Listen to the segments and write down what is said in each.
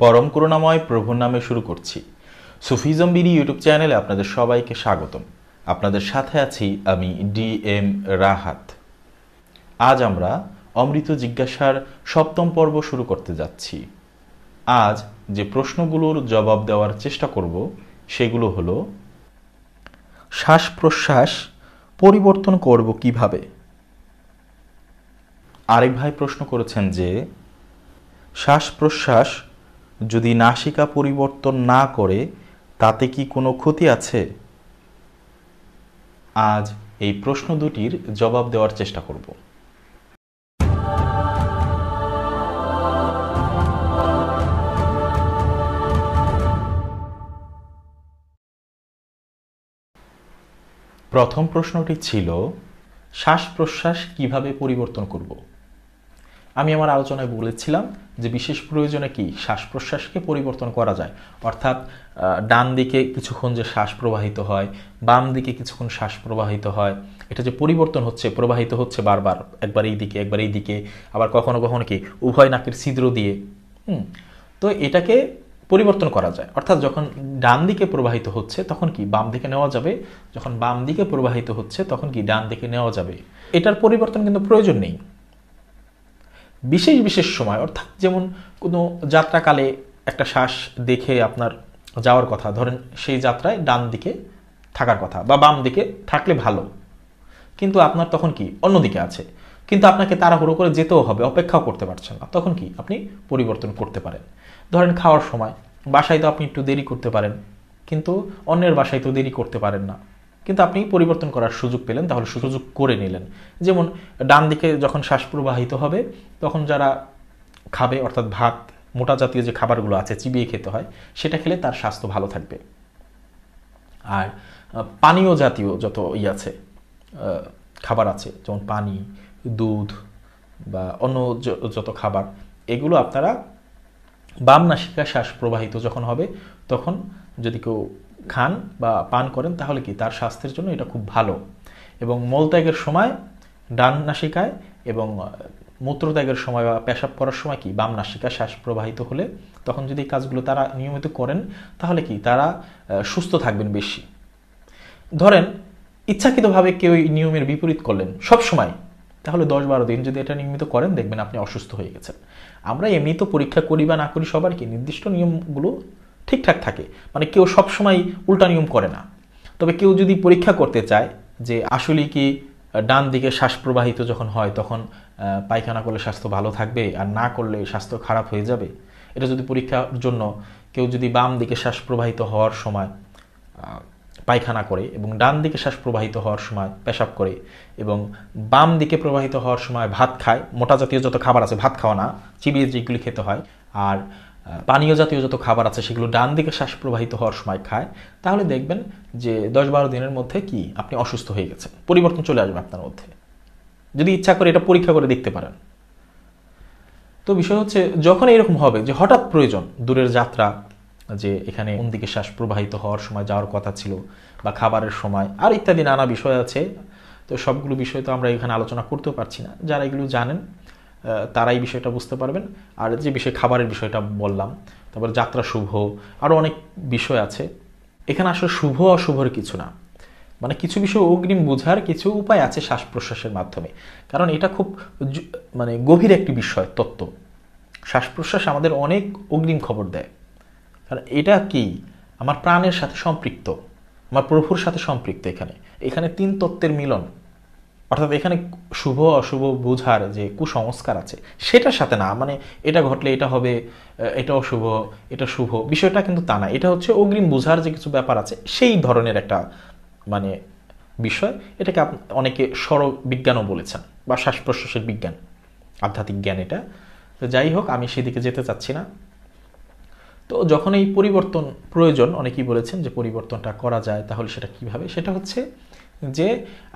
পরম করুণাময় প্রভুর নামে শুরু করছি সুফিজম বিডি ইউটিউব চ্যানেলে আপনাদের সবাইকে স্বাগতম আপনাদের সাথে আছি আমি ডি এম রাহাত আজ আমরা অমৃত জিজ্ঞাসার সপ্তম পর্ব শুরু করতে যাচ্ছি আজ যে প্রশ্নগুলোর জবাব দেওয়ার চেষ্টা করব সেগুলো হলো শ্বাস প্রশ্বাস পরিবর্তন করব কিভাবে আরেক ভাই প্রশ্ন করেছেন যে শ্বাস প্রশ্বাস যদি নাসিকা পরিবর্তন না করে তাতে কি কোনো ক্ষতি আছে আজ এই প্রশ্ন দুটির জবাব দেওয়ার চেষ্টা করব প্রথম প্রশ্নটি ছিল শ্বাস প্রশ্বাস কিভাবে পরিবর্তন করব আমি আমার আলোচনায় বলেছিলাম যে বিশেষ প্রয়োজনে কি শ্বাস প্রশ্বাসকে পরিবর্তন করা যায় অর্থাৎ ডান দিকে কিছুক্ষণ যে শ্বাস প্রবাহিত হয় বাম দিকে কিছুক্ষণ শ্বাস প্রবাহিত হয় এটা যে পরিবর্তন হচ্ছে প্রবাহিত হচ্ছে বারবার একবার এই দিকে একবার এই দিকে আবার কখনো কখনো কি উভয় নাকের ছিদ্র দিয়ে হুম তো এটাকে পরিবর্তন করা যায় অর্থাৎ যখন ডান দিকে প্রবাহিত হচ্ছে তখন কি বাম দিকে নেওয়া যাবে যখন বাম দিকে প্রবাহিত হচ্ছে তখন কি ডান দিকে নেওয়া যাবে এটার পরিবর্তন কিন্তু প্রয়োজন নেই বিশেষ বিশেষ সময় অর্থাৎ যেমন কোনো যাত্রাকালে একটা শ্বাস দেখে আপনার যাওয়ার কথা ধরেন সেই যাত্রায় ডান দিকে থাকার কথা বা বাম দিকে থাকলে ভালো কিন্তু আপনার তখন কি অন্যদিকে আছে কিন্তু আপনাকে তাড়াহুড়ো করে যেতেও হবে অপেক্ষাও করতে পারছেন না তখন কি আপনি পরিবর্তন করতে পারেন ধরেন খাওয়ার সময় বাসায় তো আপনি একটু দেরি করতে পারেন কিন্তু অন্যের বাসায় তো দেরি করতে পারেন না কিন্তু আপনি পরিবর্তন করার সুযোগ পেলেন তাহলে সুযোগ করে নিলেন যেমন ডান দিকে যখন শ্বাস প্রবাহিত হবে তখন যারা খাবে অর্থাৎ ভাত মোটা জাতীয় যে খাবারগুলো আছে চিবিয়ে খেতে হয় সেটা খেলে তার স্বাস্থ্য ভালো থাকবে আর পানীয় জাতীয় যত ই আছে খাবার আছে যেমন পানি দুধ বা অন্য যত খাবার এগুলো আপনারা নাসিকা শ্বাস প্রবাহিত যখন হবে তখন যদি কেউ খান বা পান করেন তাহলে কি তার স্বাস্থ্যের জন্য এটা খুব ভালো এবং মলত্যাগের সময় ডান নাসিকায় এবং মূত্রত্যাগের সময় বা পেশাব করার সময় কি বাম নাসিকা শ্বাস প্রবাহিত হলে তখন যদি এই কাজগুলো তারা নিয়মিত করেন তাহলে কি তারা সুস্থ থাকবেন বেশি ধরেন ইচ্ছাকৃতভাবে কেউ নিয়মের বিপরীত করলেন সব সময় তাহলে দশ বারো দিন যদি এটা নিয়মিত করেন দেখবেন আপনি অসুস্থ হয়ে গেছেন আমরা এমনি তো পরীক্ষা করি বা না করি সবার কি নির্দিষ্ট নিয়মগুলো ঠিকঠাক থাকে মানে কেউ সবসময় উল্টা নিয়ম করে না তবে কেউ যদি পরীক্ষা করতে চায় যে আসলে কি ডান দিকে শ্বাস প্রবাহিত যখন হয় তখন পায়খানা করলে স্বাস্থ্য ভালো থাকবে আর না করলে স্বাস্থ্য খারাপ হয়ে যাবে এটা যদি পরীক্ষার জন্য কেউ যদি বাম দিকে শ্বাস প্রবাহিত হওয়ার সময় পায়খানা করে এবং ডান দিকে শ্বাস প্রবাহিত হওয়ার সময় পেশাব করে এবং বাম দিকে প্রবাহিত হওয়ার সময় ভাত খায় মোটা জাতীয় যত খাবার আছে ভাত খাওয়া না চিবিয়ে যেগুলি খেতে হয় আর পানীয় জাতীয় যত খাবার আছে সেগুলো ডান দিকে শ্বাস প্রবাহিত হওয়ার সময় খায় তাহলে দেখবেন যে দশ বারো দিনের মধ্যে কি আপনি অসুস্থ হয়ে গেছেন পরিবর্তন চলে আসবে আপনার মধ্যে যদি ইচ্ছা করে এটা পরীক্ষা করে দেখতে পারেন তো বিষয় হচ্ছে যখন এরকম হবে যে হঠাৎ প্রয়োজন দূরের যাত্রা যে এখানে কোন দিকে শ্বাস প্রবাহিত হওয়ার সময় যাওয়ার কথা ছিল বা খাবারের সময় আর ইত্যাদি নানা বিষয় আছে তো সবগুলো বিষয় তো আমরা এখানে আলোচনা করতেও পারছি না যারা এগুলো জানেন তারাই বিষয়টা বুঝতে পারবেন আর যে বিষয়ে খাবারের বিষয়টা বললাম তারপর যাত্রা শুভ আরও অনেক বিষয় আছে এখানে আসলে শুভ অশুভর কিছু না মানে কিছু বিষয় অগ্রিম বোঝার কিছু উপায় আছে শ্বাস প্রশ্বাসের মাধ্যমে কারণ এটা খুব মানে গভীর একটি বিষয় তত্ত্ব শ্বাস প্রশ্বাস আমাদের অনেক অগ্রিম খবর দেয় কারণ এটা কি আমার প্রাণের সাথে সম্পৃক্ত আমার প্রভুর সাথে সম্পৃক্ত এখানে এখানে তিন তত্ত্বের মিলন অর্থাৎ এখানে শুভ অশুভ বোঝার যে কুসংস্কার আছে সেটার সাথে না মানে এটা ঘটলে এটা হবে এটা অশুভ এটা শুভ বিষয়টা কিন্তু তা না এটা হচ্ছে অগ্রিম বোঝার যে কিছু ব্যাপার আছে সেই ধরনের একটা মানে বিষয় এটাকে অনেকে বিজ্ঞানও বলেছেন বা শ্বাস প্রশ্বাসের বিজ্ঞান আধ্যাত্মিক জ্ঞান এটা তো যাই হোক আমি সেদিকে যেতে চাচ্ছি না তো যখন এই পরিবর্তন প্রয়োজন অনেকেই বলেছেন যে পরিবর্তনটা করা যায় তাহলে সেটা কিভাবে সেটা হচ্ছে যে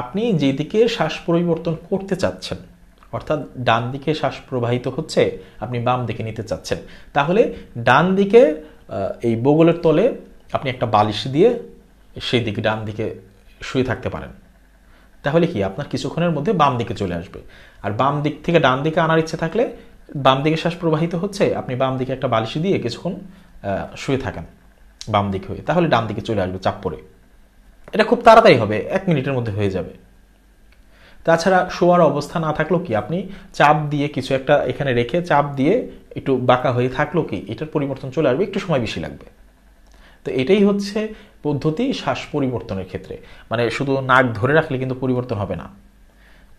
আপনি যেদিকে শ্বাস পরিবর্তন করতে চাচ্ছেন অর্থাৎ ডান দিকে শ্বাস প্রবাহিত হচ্ছে আপনি বাম দিকে নিতে চাচ্ছেন তাহলে ডান দিকে এই বগলের তলে আপনি একটা বালিশ দিয়ে সেই দিকে ডান দিকে শুয়ে থাকতে পারেন তাহলে কি আপনার কিছুক্ষণের মধ্যে বাম দিকে চলে আসবে আর বাম দিক থেকে ডান দিকে আনার ইচ্ছে থাকলে বাম দিকে শ্বাস প্রবাহিত হচ্ছে আপনি বাম দিকে একটা বালিশি দিয়ে কিছুক্ষণ শুয়ে থাকেন বাম দিকে হয়ে তাহলে ডান দিকে চলে আসবে চাপ পড়ে এটা খুব তাড়াতাড়ি হবে এক মিনিটের মধ্যে হয়ে যাবে তাছাড়া শোয়ার অবস্থা না থাকলো কি আপনি চাপ দিয়ে কিছু একটা এখানে রেখে চাপ দিয়ে একটু বাঁকা হয়ে থাকলো কি এটার পরিবর্তন চলে আসবে একটু সময় বেশি লাগবে তো এটাই হচ্ছে পদ্ধতি শ্বাস পরিবর্তনের ক্ষেত্রে মানে শুধু নাক ধরে রাখলে কিন্তু পরিবর্তন হবে না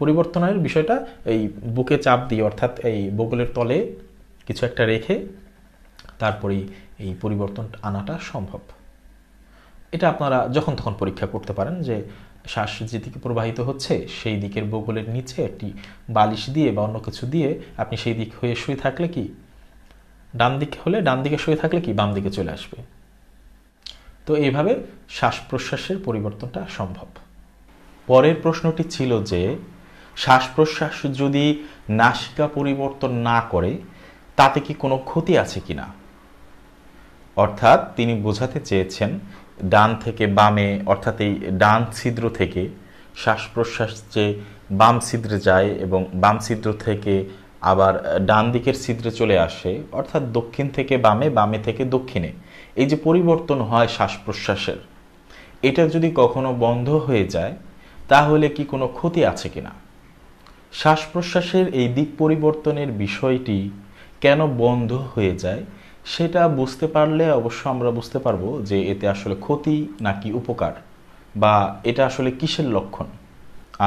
পরিবর্তনের বিষয়টা এই বুকে চাপ দিয়ে অর্থাৎ এই বগলের তলে কিছু একটা রেখে তারপরেই এই পরিবর্তন আনাটা সম্ভব এটা আপনারা যখন তখন পরীক্ষা করতে পারেন যে শ্বাস যেদিকে প্রবাহিত হচ্ছে সেই দিকের বগলের নিচে একটি বালিশ দিয়ে বা অন্য কিছু দিয়ে আপনি সেই দিক হয়ে শুয়ে থাকলে কি ডান দিকে হলে ডান দিকে শুয়ে থাকলে কি বাম দিকে চলে আসবে তো এইভাবে শ্বাস প্রশ্বাসের পরিবর্তনটা সম্ভব পরের প্রশ্নটি ছিল যে শ্বাস প্রশ্বাস যদি নাসিকা পরিবর্তন না করে তাতে কি কোনো ক্ষতি আছে কি না অর্থাৎ তিনি বোঝাতে চেয়েছেন ডান থেকে বামে অর্থাৎ এই ডান ছিদ্র থেকে শ্বাস প্রশ্বাস যে বাম ছিদ্রে যায় এবং বাম ছিদ্র থেকে আবার ডান দিকের ছিদ্রে চলে আসে অর্থাৎ দক্ষিণ থেকে বামে বামে থেকে দক্ষিণে এই যে পরিবর্তন হয় শ্বাস প্রশ্বাসের এটা যদি কখনো বন্ধ হয়ে যায় তাহলে কি কোনো ক্ষতি আছে কিনা শ্বাস প্রশ্বাসের এই দিক পরিবর্তনের বিষয়টি কেন বন্ধ হয়ে যায় সেটা বুঝতে পারলে অবশ্য আমরা বুঝতে পারবো যে এতে আসলে ক্ষতি নাকি উপকার বা এটা আসলে কিসের লক্ষণ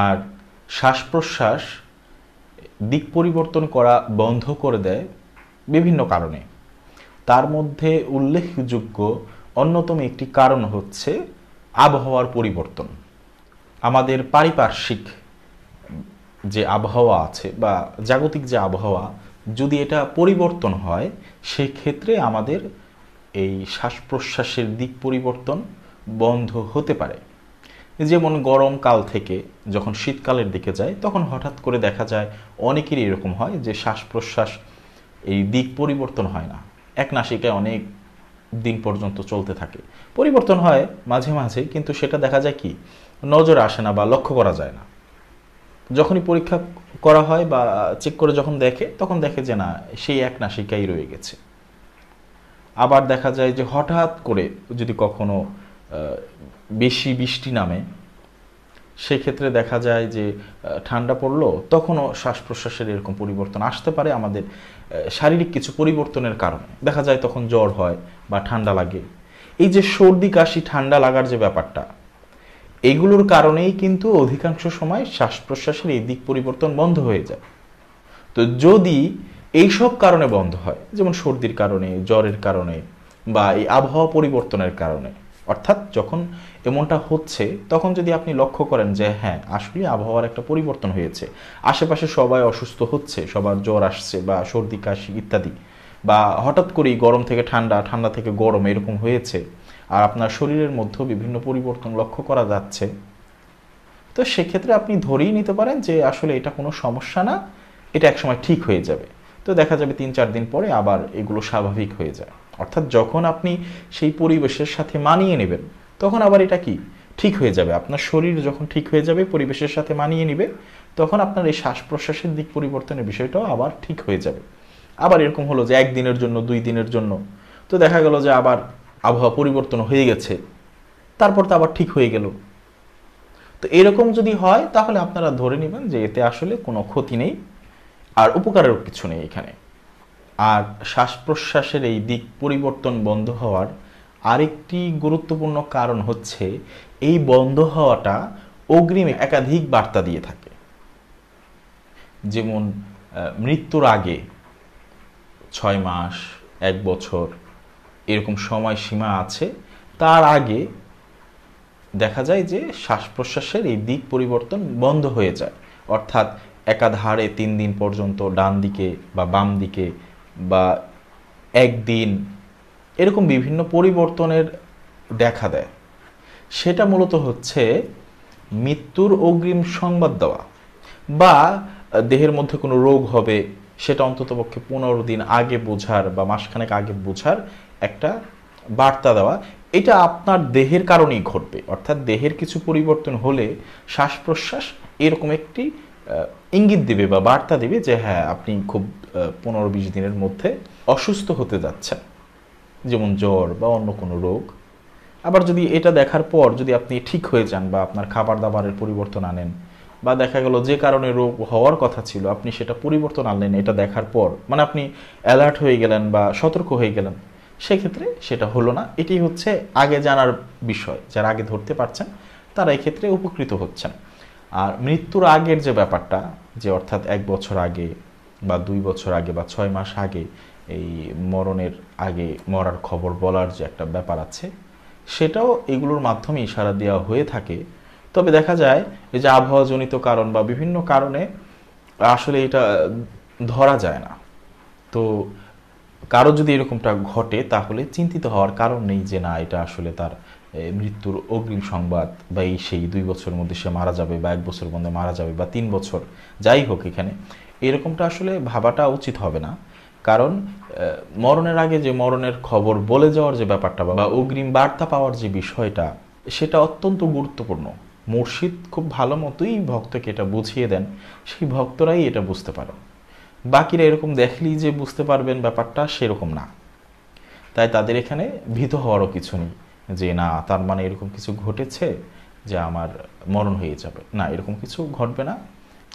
আর শ্বাস প্রশ্বাস দিক পরিবর্তন করা বন্ধ করে দেয় বিভিন্ন কারণে তার মধ্যে উল্লেখযোগ্য অন্যতম একটি কারণ হচ্ছে আবহাওয়ার পরিবর্তন আমাদের পারিপার্শ্বিক যে আবহাওয়া আছে বা জাগতিক যে আবহাওয়া যদি এটা পরিবর্তন হয় সেক্ষেত্রে আমাদের এই শ্বাস প্রশ্বাসের দিক পরিবর্তন বন্ধ হতে পারে যেমন গরমকাল থেকে যখন শীতকালের দিকে যায় তখন হঠাৎ করে দেখা যায় অনেকেরই এরকম হয় যে শ্বাস প্রশ্বাস এই দিক পরিবর্তন হয় না এক নাসিকায় অনেক দিন পর্যন্ত চলতে থাকে পরিবর্তন হয় মাঝে মাঝে কিন্তু সেটা দেখা যায় কি নজর আসে না বা লক্ষ্য করা যায় না যখনই পরীক্ষা করা হয় বা চেক করে যখন দেখে তখন দেখে যে না সেই এক নাসিকাই রয়ে গেছে আবার দেখা যায় যে হঠাৎ করে যদি কখনো বেশি বৃষ্টি নামে সেক্ষেত্রে দেখা যায় যে ঠান্ডা পড়লো তখনও শ্বাস প্রশ্বাসের এরকম পরিবর্তন আসতে পারে আমাদের শারীরিক কিছু পরিবর্তনের কারণে দেখা যায় তখন জ্বর হয় বা ঠান্ডা লাগে এই যে সর্দি কাশি ঠান্ডা লাগার যে ব্যাপারটা এগুলোর কারণেই কিন্তু অধিকাংশ সময় শ্বাস প্রশ্বাসের এই দিক পরিবর্তন বন্ধ হয়ে যায় তো যদি এইসব কারণে বন্ধ হয় যেমন সর্দির কারণে জ্বরের কারণে বা এই আবহাওয়া পরিবর্তনের কারণে অর্থাৎ যখন এমনটা হচ্ছে তখন যদি আপনি লক্ষ্য করেন যে হ্যাঁ আসলে আবহাওয়ার একটা পরিবর্তন হয়েছে আশেপাশে সবাই অসুস্থ হচ্ছে সবার জ্বর আসছে বা সর্দি কাশি ইত্যাদি বা হঠাৎ করেই গরম থেকে ঠান্ডা ঠান্ডা থেকে গরম এরকম হয়েছে আর আপনার শরীরের মধ্যেও বিভিন্ন পরিবর্তন লক্ষ্য করা যাচ্ছে তো সেক্ষেত্রে আপনি ধরেই নিতে পারেন যে আসলে এটা কোনো সমস্যা না এটা একসময় ঠিক হয়ে যাবে তো দেখা যাবে তিন চার দিন পরে আবার এগুলো স্বাভাবিক হয়ে যায় অর্থাৎ যখন আপনি সেই পরিবেশের সাথে মানিয়ে নেবেন তখন আবার এটা কি ঠিক হয়ে যাবে আপনার শরীর যখন ঠিক হয়ে যাবে পরিবেশের সাথে মানিয়ে নেবে তখন আপনার এই শ্বাস প্রশ্বাসের দিক পরিবর্তনের বিষয়টাও আবার ঠিক হয়ে যাবে আবার এরকম হলো যে একদিনের জন্য দুই দিনের জন্য তো দেখা গেল যে আবার আবহাওয়া পরিবর্তন হয়ে গেছে তারপর তো আবার ঠিক হয়ে গেল তো এরকম যদি হয় তাহলে আপনারা ধরে নেবেন যে এতে আসলে কোনো ক্ষতি নেই আর উপকারেরও কিছু নেই এখানে আর শ্বাস প্রশ্বাসের এই দিক পরিবর্তন বন্ধ হওয়ার আরেকটি গুরুত্বপূর্ণ কারণ হচ্ছে এই বন্ধ হওয়াটা অগ্রিমে একাধিক বার্তা দিয়ে থাকে যেমন মৃত্যুর আগে ছয় মাস এক বছর এরকম সময়সীমা আছে তার আগে দেখা যায় যে শ্বাস প্রশ্বাসের এই দিক পরিবর্তন বন্ধ হয়ে যায় অর্থাৎ একাধারে তিন দিন পর্যন্ত ডান দিকে বা বাম দিকে বা একদিন এরকম বিভিন্ন পরিবর্তনের দেখা দেয় সেটা মূলত হচ্ছে মৃত্যুর অগ্রিম সংবাদ দেওয়া বা দেহের মধ্যে কোনো রোগ হবে সেটা অন্ততপক্ষে পনেরো দিন আগে বোঝার বা মাসখানেক আগে বোঝার একটা বার্তা দেওয়া এটা আপনার দেহের কারণেই ঘটবে অর্থাৎ দেহের কিছু পরিবর্তন হলে শ্বাস প্রশ্বাস এরকম একটি ইঙ্গিত দেবে বা বার্তা দেবে যে হ্যাঁ আপনি খুব পনেরো বিশ দিনের মধ্যে অসুস্থ হতে যাচ্ছেন যেমন জ্বর বা অন্য কোনো রোগ আবার যদি এটা দেখার পর যদি আপনি ঠিক হয়ে যান বা আপনার খাবার দাবারের পরিবর্তন আনেন বা দেখা গেল যে কারণে রোগ হওয়ার কথা ছিল আপনি সেটা পরিবর্তন আনলেন এটা দেখার পর মানে আপনি অ্যালার্ট হয়ে গেলেন বা সতর্ক হয়ে গেলেন সেক্ষেত্রে সেটা হলো না এটি হচ্ছে আগে জানার বিষয় যারা আগে ধরতে পারছেন তারা এক্ষেত্রে উপকৃত হচ্ছেন আর মৃত্যুর আগের যে ব্যাপারটা যে অর্থাৎ এক বছর আগে বা দুই বছর আগে বা ছয় মাস আগে এই মরণের আগে মরার খবর বলার যে একটা ব্যাপার আছে সেটাও এগুলোর মাধ্যমে ইশারা দেওয়া হয়ে থাকে তবে দেখা যায় এই যে আবহাওয়াজনিত কারণ বা বিভিন্ন কারণে আসলে এটা ধরা যায় না তো কারো যদি এরকমটা ঘটে তাহলে চিন্তিত হওয়ার কারণ নেই যে না এটা আসলে তার মৃত্যুর অগ্রিম সংবাদ বা এই সেই দুই বছরের মধ্যে সে মারা যাবে বা এক বছর মধ্যে মারা যাবে বা তিন বছর যাই হোক এখানে এরকমটা আসলে ভাবাটা উচিত হবে না কারণ মরণের আগে যে মরণের খবর বলে যাওয়ার যে ব্যাপারটা বা অগ্রিম বার্তা পাওয়ার যে বিষয়টা সেটা অত্যন্ত গুরুত্বপূর্ণ মুর্শিদ খুব ভালো মতোই ভক্তকে এটা বুঝিয়ে দেন সেই ভক্তরাই এটা বুঝতে পারেন বাকিরা এরকম দেখলেই যে বুঝতে পারবেন ব্যাপারটা সেরকম না তাই তাদের এখানে ভীত হওয়ারও কিছু নেই যে না তার মানে এরকম কিছু ঘটেছে যে আমার মরণ হয়ে যাবে না এরকম কিছু ঘটবে না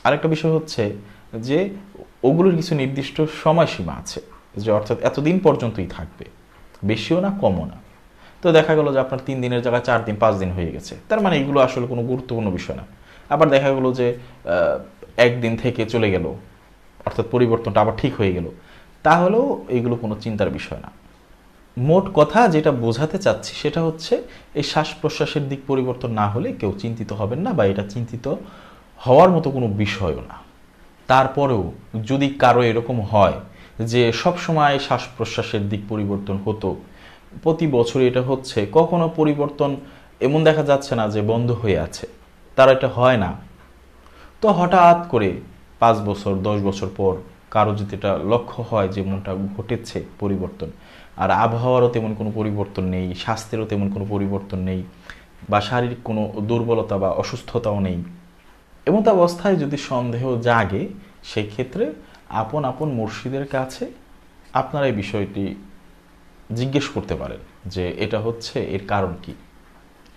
আরেকটা বিষয় হচ্ছে যে ওগুলোর কিছু নির্দিষ্ট সময়সীমা আছে যে অর্থাৎ এতদিন পর্যন্তই থাকবে বেশিও না কমও না তো দেখা গেলো যে আপনার তিন দিনের জায়গায় চার দিন পাঁচ দিন হয়ে গেছে তার মানে এগুলো আসলে কোনো গুরুত্বপূর্ণ বিষয় না আবার দেখা গেলো যে একদিন থেকে চলে গেল অর্থাৎ পরিবর্তনটা আবার ঠিক হয়ে গেল তাহলেও এগুলো কোনো চিন্তার বিষয় না মোট কথা যেটা বোঝাতে চাচ্ছি সেটা হচ্ছে এই শ্বাস প্রশ্বাসের দিক পরিবর্তন না হলে কেউ চিন্তিত হবেন না বা এটা চিন্তিত হওয়ার মতো কোনো বিষয়ও না তারপরেও যদি কারো এরকম হয় যে সব সময় শ্বাস প্রশ্বাসের দিক পরিবর্তন হতো প্রতি বছর এটা হচ্ছে কখনো পরিবর্তন এমন দেখা যাচ্ছে না যে বন্ধ হয়ে আছে তার এটা হয় না তো হঠাৎ করে পাঁচ বছর দশ বছর পর কারো যদি এটা লক্ষ্য হয় যে মনটা ঘটেছে পরিবর্তন আর আবহাওয়ারও তেমন কোনো পরিবর্তন নেই স্বাস্থ্যেরও তেমন কোনো পরিবর্তন নেই বা শারীরিক কোনো দুর্বলতা বা অসুস্থতাও নেই এমত অবস্থায় যদি সন্দেহ জাগে সেক্ষেত্রে আপন আপন মুর্শিদের কাছে আপনারা এই বিষয়টি জিজ্ঞেস করতে পারেন যে এটা হচ্ছে এর কারণ কি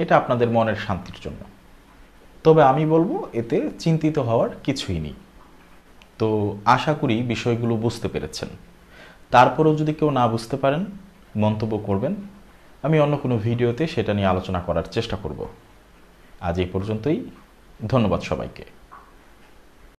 এটা আপনাদের মনের শান্তির জন্য তবে আমি বলবো এতে চিন্তিত হওয়ার কিছুই নেই তো আশা করি বিষয়গুলো বুঝতে পেরেছেন তারপরেও যদি কেউ না বুঝতে পারেন মন্তব্য করবেন আমি অন্য কোনো ভিডিওতে সেটা নিয়ে আলোচনা করার চেষ্টা করব আজ এই পর্যন্তই ধন্যবাদ সবাইকে